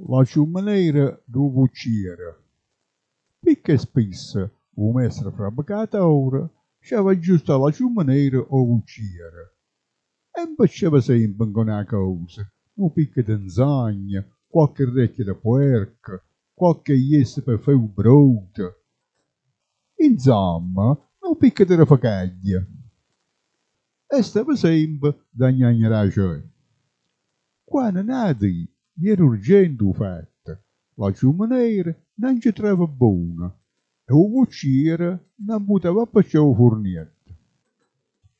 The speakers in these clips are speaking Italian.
La ciumleira do bucciere. Picche spesso, un mestre fabbricata ora, c'era giusto la ciumleira o bucciere. E faceva sempre una cosa, un picco d'anzagna, qualche orecchio di puerca, qualche iese per fare un brodo. Insomma, un picco della rafacaglia. E stava sempre da gnagnerà cioè. Qua non ha detto, era urgente o fatto. La ciumaneira non ci trova buona e o cucchiere non poteva passare forniente.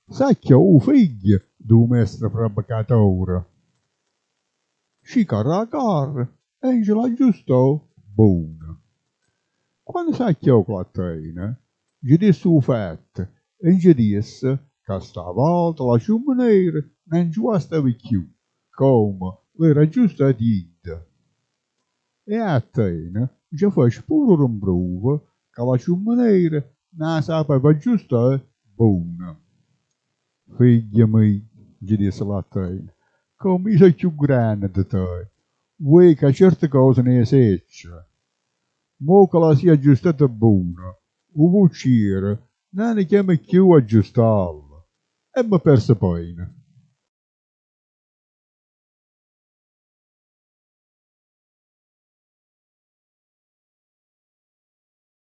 Sacchia o figlio un maestro fabbricatore. Scicara la carra e ce l'aggiustò buona. Quando la Clattina, gli disse un fatto e gli disse che stavolta la ciumaneira non ci stava più, come era giusto a dita. E a Atena ci fece pure un bruco che la ciummoniera non sapeva giusta e buona. Figlia mia, gli disse l'Atena, come sei più grande di te, vuoi che certe cose ne seccia. Mo che la sia aggiustata buona, un bucciere non ne chiama più aggiustarla, e mi perse pena.